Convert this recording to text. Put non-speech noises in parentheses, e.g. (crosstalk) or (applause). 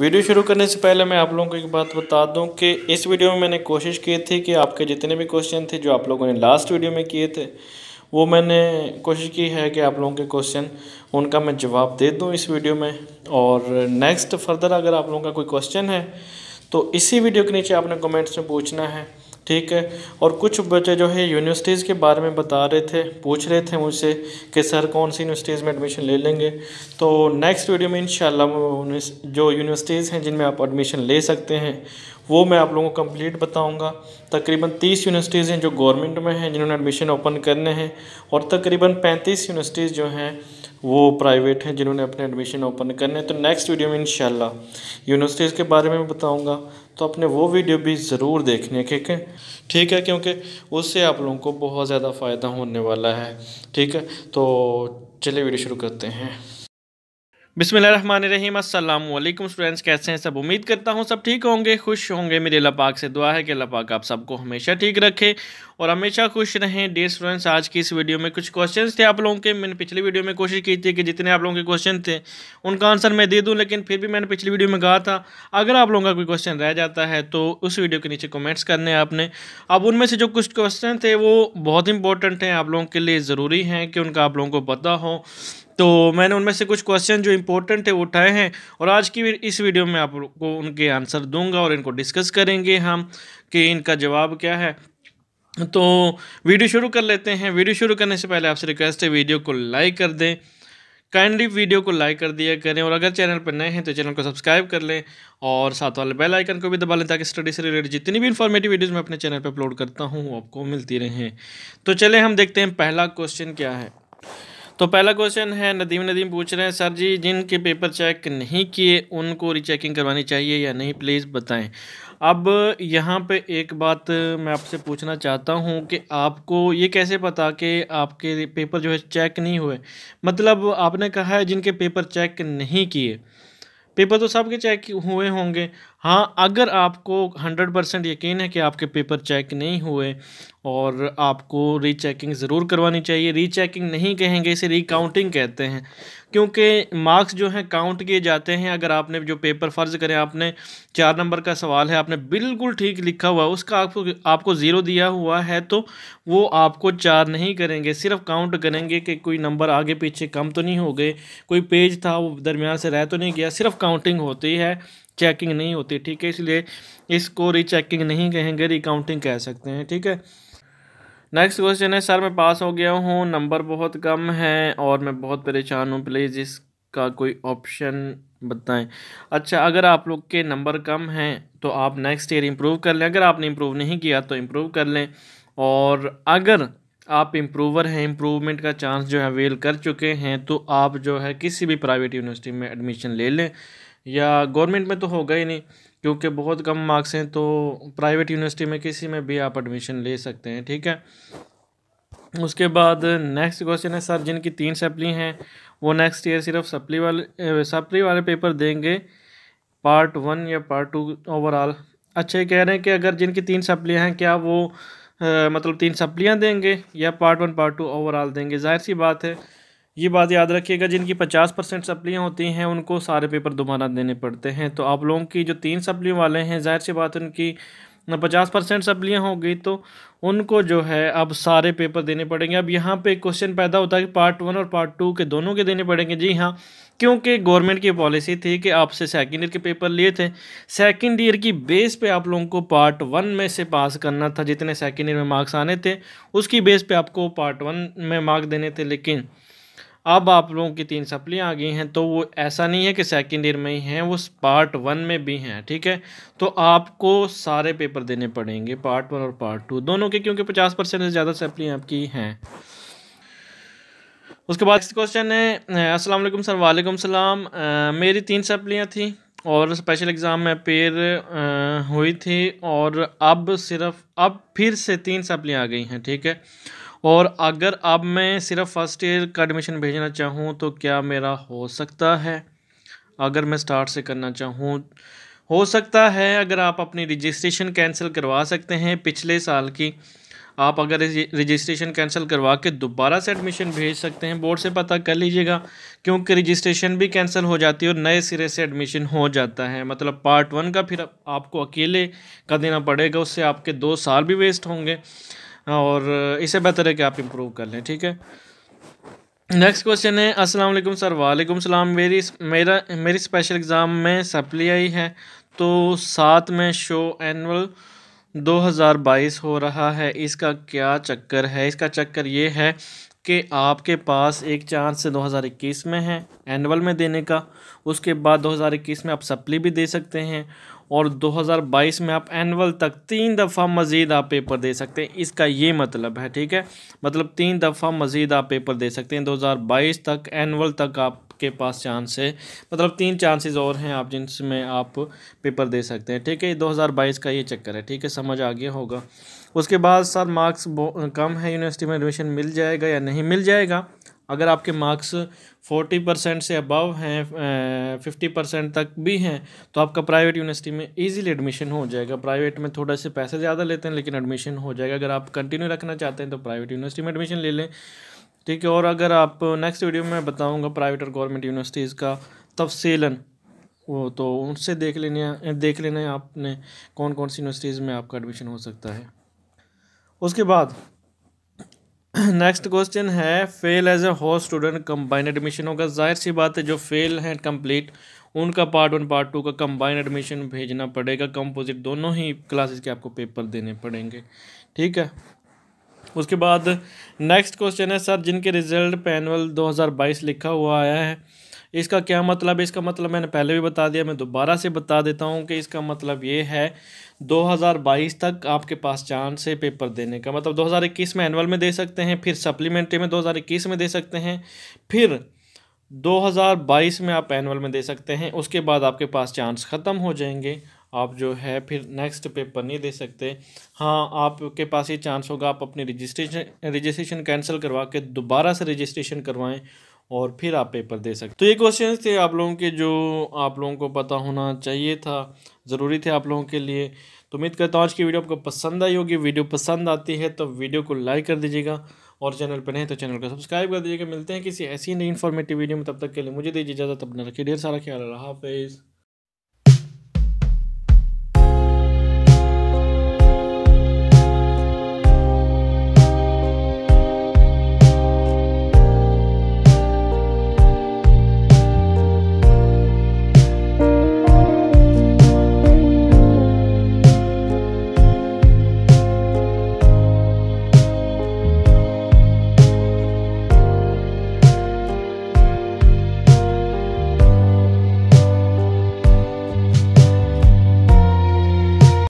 video शुरू करने से पहले मैं आप लोगों को एक बात बता दूं कि इस वीडियो में मैंने कोशिश की थी कि आपके जितने भी क्वेश्चन थे जो आप लोगों ने लास्ट वीडियो में किए थे वो मैंने कोशिश की है कि आप लोगों के क्वेश्चन उनका मैं जवाब दे दूं इस वीडियो में और नेक्स्ट फर्दर अगर आप लोगों का कोई क्वेश्चन है तो इसी वीडियो के नीचे आपने कमेंट्स में पूछना है ठीक है और कुछ बच्चे जो है यूनिवर्सिटीज़ के बारे में बता रहे थे पूछ रहे थे मुझसे कि सर कौन सी यूनिवर्सिटीज़ में एडमिशन ले लेंगे तो नेक्स्ट वीडियो में इन जो यूनिवर्सिटीज़ हैं जिनमें आप एडमिशन ले सकते हैं वो मैं आप लोगों को कंप्लीट बताऊंगा तकरीबन 30 यूनिवर्सिटीज़ हैं जो गवर्नमेंट में हैं जिन्होंने एडमिशन ओपन करने हैं और तकरीबन पैंतीस यूनिवर्सिटीज़ जो हैं वो प्राइवेट हैं जिन्होंने अपने एडमिशन ओपन करने तो नेक्स्ट वीडियो में इन यूनिवर्सिटीज़ के बारे में बताऊँगा तो अपने वो वीडियो भी ज़रूर देखने ठीक है ठीक है क्योंकि उससे आप लोगों को बहुत ज़्यादा फ़ायदा होने वाला है ठीक है तो चलिए वीडियो शुरू करते हैं बिसमिल रहीम अल्लाम स्टूडेंट्स कैसे हैं सब उम्मीद करता हूँ सब ठीक होंगे खुश होंगे मेरे अल्लाह पाक से दुआ है कि अल्लाह पाक आप सबको हमेशा ठीक रखे और हमेशा खुश रहें डे स्टूडेंट्स आज की इस वीडियो में कुछ क्वेश्चन थे आप लोगों के मैंने पिछली वीडियो में कोशिश की थी कि जितने आप लोगों के क्वेश्चन थे उनका आंसर मैं दे दूँ लेकिन फिर भी मैंने पिछली वीडियो में कहा था अगर आप लोगों का कोई क्वेश्चन रह जाता है तो उस वीडियो के नीचे कमेंट्स करने आपने अब उनमें से जो कुछ क्वेश्चन थे वो बहुत इंपॉर्टेंट हैं आप लोगों के लिए ज़रूरी हैं कि उनका आप लोगों को पता हो तो मैंने उनमें से कुछ क्वेश्चन जो इंपॉर्टेंट है वो उठाए हैं और आज की इस वीडियो में आपको उनके आंसर दूंगा और इनको डिस्कस करेंगे हम कि इनका जवाब क्या है तो वीडियो शुरू कर लेते हैं वीडियो शुरू करने से पहले आपसे रिक्वेस्ट है वीडियो को लाइक कर दें काइंडली वीडियो को लाइक कर दिया करें और अगर चैनल पर नए हैं तो चैनल को सब्सक्राइब कर लें और साथ वाले बेल आइकन को भी दबा लें ताकि स्टडी से रिलेटेड जितनी भी इन्फॉर्मेटिव वीडियोज़ मैं अपने चैनल पर अपलोड करता हूँ वो आपको मिलती रहें तो चले हम देखते हैं पहला क्वेश्चन क्या है तो पहला क्वेश्चन है नदीम नदीम पूछ रहे हैं सर जी जिनके पेपर चेक नहीं किए उनको रीचेकिंग करवानी चाहिए या नहीं प्लीज़ बताएं अब यहाँ पे एक बात मैं आपसे पूछना चाहता हूँ कि आपको ये कैसे पता कि आपके पेपर जो है चेक नहीं हुए मतलब आपने कहा है जिनके पेपर चेक नहीं किए पेपर तो सबके चेक हुए होंगे हाँ अगर आपको हंड्रेड परसेंट यकीन है कि आपके पेपर चेक नहीं हुए और आपको रीचेकिंग ज़रूर करवानी चाहिए रीचेकिंग नहीं कहेंगे इसे रीकाउंटिंग कहते हैं क्योंकि मार्क्स जो हैं काउंट किए जाते हैं अगर आपने जो पेपर फ़र्ज़ करें आपने चार नंबर का सवाल है आपने बिल्कुल ठीक लिखा हुआ उसका आपको आपको ज़ीरो दिया हुआ है तो वो आपको चार नहीं करेंगे सिर्फ काउंट करेंगे कि कोई नंबर आगे पीछे कम तो नहीं हो गए कोई पेज था वो दरमियान से रह तो नहीं गया सिर्फ काउंटिंग होती है चेकिंग नहीं होती ठीक है इसलिए इसको रीचेकिंग नहीं कहेंगे रिकाउंटिंग कह सकते हैं ठीक है नेक्स्ट क्वेश्चन है सर मैं पास हो गया हूँ नंबर बहुत कम है और मैं बहुत परेशान हूँ प्लीज़ इसका कोई ऑप्शन बताएं अच्छा अगर आप लोग के नंबर कम हैं तो आप नेक्स्ट ईयर इम्प्रूव कर लें अगर आपने इम्प्रूव नहीं किया तो इम्प्रूव कर लें और अगर आप इम्प्रूवर हैं इम्प्रूवमेंट का चांस जो है अवेल कर चुके हैं तो आप जो है किसी भी प्राइवेट यूनिवर्सिटी में एडमिशन ले लें या गवर्नमेंट में तो होगा ही नहीं क्योंकि बहुत कम मार्क्स हैं तो प्राइवेट यूनिवर्सिटी में किसी में भी आप एडमिशन ले सकते हैं ठीक है उसके बाद नेक्स्ट क्वेश्चन है सर जिनकी तीन सप्ली हैं वो नेक्स्ट ईयर सिर्फ सप्ली वाले सप्ली वाले पेपर देंगे पार्ट वन या पार्ट टू ओवरऑल अच्छे कह रहे हैं कि अगर जिनकी तीन सप्लियाँ हैं क्या वो आ, मतलब तीन सप्लियाँ देंगे या part one part two overall देंगे जाहिर सी बात है ये बात याद रखिएगा जिनकी पचास परसेंट सप्लियाँ होती हैं उनको सारे पेपर दोबारा देने पड़ते हैं तो आप लोगों की जो तीन सप्लियों वाले हैं जाहिर सी बात उनकी पचास परसेंट सप्लियाँ होगी तो उनको जो है अब सारे पेपर देने पड़ेंगे अब यहाँ पे क्वेश्चन पैदा होता है कि पार्ट वन और पार्ट टू के दोनों के देने पड़ेंगे जी हाँ क्योंकि गवर्नमेंट की पॉलिसी थी कि आपसे सेकेंड ईयर के पेपर लिए थे सेकंड ईयर की बेस पे आप लोगों को पार्ट वन में से पास करना था जितने सेकेंड ईयर में मार्क्स आने थे उसकी बेस पर आपको पार्ट वन में मार्क्स देने थे लेकिन अब आप लोगों की तीन सप्लियाँ आ गई हैं तो वो ऐसा नहीं है कि सेकेंड ईयर में ही हैं वो पार्ट वन में भी हैं ठीक है तो आपको सारे पेपर देने पड़ेंगे पार्ट वन और पार्ट टू दोनों के क्योंकि पचास परसेंट से ज़्यादा सप्लियाँ आपकी हैं उसके बाद क्वेश्चन है असलम सर वालेकुम सलाम आ, मेरी तीन सप्लियाँ थी और स्पेशल एग्ज़ाम में अपेयर हुई थी और अब सिर्फ अब फिर से तीन सप्लियाँ आ गई हैं ठीक है और अगर अब मैं सिर्फ फ़र्स्ट ईयर का एडमिशन भेजना चाहूँ तो क्या मेरा हो सकता है अगर मैं स्टार्ट से करना चाहूँ हो सकता है अगर आप अपनी रजिस्ट्रेशन कैंसिल करवा सकते हैं पिछले साल की आप अगर रजिस्ट्रेशन कैंसिल करवा के दोबारा से एडमिशन भेज सकते हैं बोर्ड से पता कर लीजिएगा क्योंकि रजिस्ट्रेशन भी कैंसिल हो जाती है और नए सिरे से एडमिशन हो जाता है मतलब पार्ट वन का फिर आपको अकेले का देना पड़ेगा उससे आपके दो साल भी वेस्ट होंगे और इसे बेहतर है कि आप इम्प्रूव कर लें ठीक है नेक्स्ट क्वेश्चन है अस्सलाम वालेकुम सर वालेकुम सलाम मेरी मेरा मेरी स्पेशल एग्ज़ाम में सप्ली आई है तो साथ में शो एनअल 2022 हो रहा है इसका क्या चक्कर है इसका चक्कर ये है कि आपके पास एक चांस 2021 में है एनअल में देने का उसके बाद 2021 में आप सप्ली भी दे सकते हैं और 2022 में आप एनअल तक तीन दफ़ा मज़ीद आप पेपर दे सकते हैं इसका ये मतलब है ठीक है मतलब तीन दफ़ा मज़ीद आप पेपर दे सकते हैं 2022 तक एनअल तक आपके पास चांस है मतलब तीन चांसेस और हैं आप जिनमें आप पेपर दे सकते हैं ठीक है 2022 का ये चक्कर है ठीक है समझ आ गया होगा उसके बाद सर मार्क्स कम है यूनिवर्सिटी में एडमिशन मिल जाएगा या नहीं मिल जाएगा अगर आपके मार्क्स फोर्टी परसेंट से अबव हैं फिफ्टी परसेंट तक भी हैं तो आपका प्राइवेट यूनिवर्सिटी में ईजिली एडमिशन हो जाएगा प्राइवेट में थोड़ा से पैसे ज़्यादा लेते हैं लेकिन एडमिशन हो जाएगा अगर आप कंटिन्यू रखना चाहते हैं तो प्राइवेट यूनिवर्सिटी में एडमिशन ले लें ठीक है और अगर आप नेक्स्ट वीडियो में बताऊँगा प्राइवेट और गवर्नमेंट यूनिवर्सिटीज़ का तफसीलन वो तो उनसे देख लेने देख लेना है आपने कौन कौन सी यूनिवर्सिटीज़ में आपका एडमिशन हो सकता है उसके बाद नेक्स्ट (clears throat) क्वेश्चन है fail as a host student combine admission होगा जाहिर सी बात है जो फेल हैं कम्प्लीट उनका पार्ट वन पार्ट टू का कम्बाइन एडमिशन भेजना पड़ेगा कंपोजिट दोनों ही क्लासेस के आपको पेपर देने पड़ेंगे ठीक है उसके बाद नेक्स्ट क्वेश्चन है सर जिनके रिजल्ट हज़ार 2022 लिखा हुआ आया है इसका क्या मतलब है इसका मतलब मैंने पहले भी बता दिया मैं दोबारा से बता देता हूँ कि इसका मतलब ये है 2022 तक आपके पास चांस है पेपर देने का मतलब 2021 में एनुअल में दे सकते हैं फिर सप्लीमेंट्री में 2021 में दे सकते हैं फिर 2022 में आप एनुअल में दे सकते हैं उसके बाद आपके पास चांस ख़त्म हो जाएंगे आप जो है फिर नेक्स्ट पेपर नहीं दे सकते हाँ आपके पास ये चांस होगा आप अपनी रजिस्ट्रेशन रजिस्ट्रेशन कैंसिल करवा के दोबारा से रजिस्ट्रेशन करवाएं और फिर आप पेपर दे सकते तो ये क्वेश्चन थे आप लोगों के जो आप लोगों को पता होना चाहिए था ज़रूरी थे आप लोगों के लिए तो उम्मीद करता हूँ आज की वीडियो आपको पसंद आई होगी वीडियो पसंद आती है तो वीडियो को लाइक कर दीजिएगा और चैनल पर नहीं तो चैनल को सब्सक्राइब कर दीजिएगा मिलते हैं किसी ऐसी नई इन्फॉर्मेटिव वीडियो में तब तक के लिए मुझे दीजिए इजाज़त अपना रखिए ढेर सारा ख्याल रहा हाफिज़